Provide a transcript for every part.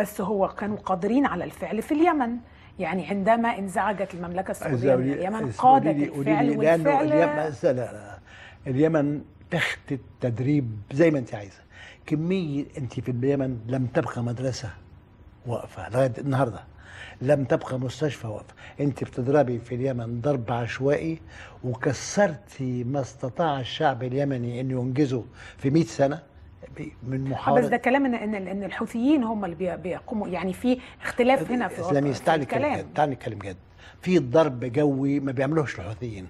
بس هو كانوا قادرين على الفعل في اليمن يعني عندما انزعجت المملكة السعودية من اليمن قادت الفعل والفعل اليمن, لا لا. اليمن تحت التدريب زي ما انت عايزة كمية انت في اليمن لم تبقى مدرسة واقفة لغاية النهاردة لم تبقى مستشفى واقفة انت بتضربي في اليمن ضرب عشوائي وكسرتي ما استطاع الشعب اليمني انه ينجزه في 100 سنة من آه، محاولة بس ده كلام ان ان الحوثيين هم اللي بيقوموا يعني في اختلاف هنا في الاسلاميين تعالى نتكلم تعالى نتكلم جد في ضرب جوي ما بيعملوش الحوثيين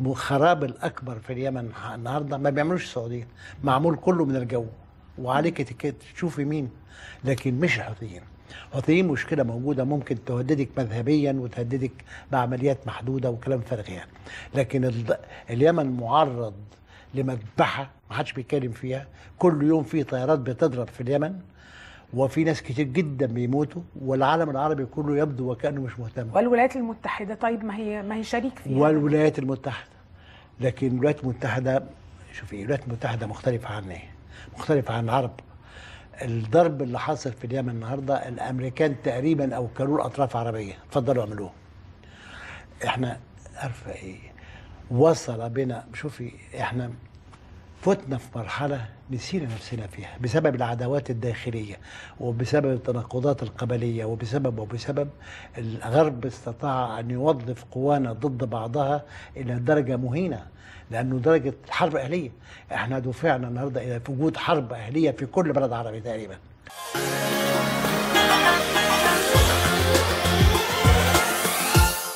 الخراب الاكبر في اليمن النهارده ما بيعملوش السعوديين معمول كله من الجو وعليك تشوفي مين لكن مش الحوثيين الحوثيين مشكله موجوده ممكن تهددك مذهبيا وتهددك بعمليات محدوده وكلام فارغ يعني لكن اليمن معرض لمذبحه ما حدش بيتكلم فيها كل يوم في طيارات بتضرب في اليمن وفي ناس كتير جدا بيموتوا والعالم العربي كله يبدو وكانه مش مهتم والولايات المتحده طيب ما هي ما هي شريك فيها والولايات المتحده لكن الولايات المتحده شوفي إيه، الولايات المتحده مختلفه عن ايه؟ مختلفه عن العرب الضرب اللي حصل في اليمن النهارده الامريكان تقريبا اوكلوا الاطراف عربيه اتفضلوا اعملوه احنا عارفه ايه وصل بنا شوفي احنا فتنا في مرحلة نسينا نفسنا فيها بسبب العداوات الداخلية وبسبب التناقضات القبلية وبسبب وبسبب الغرب استطاع أن يوظف قوانا ضد بعضها إلى درجة مهينة لأنه درجة حرب أهلية احنا دفعنا النهاردة إلى وجود حرب أهلية في كل بلد عربي تقريبا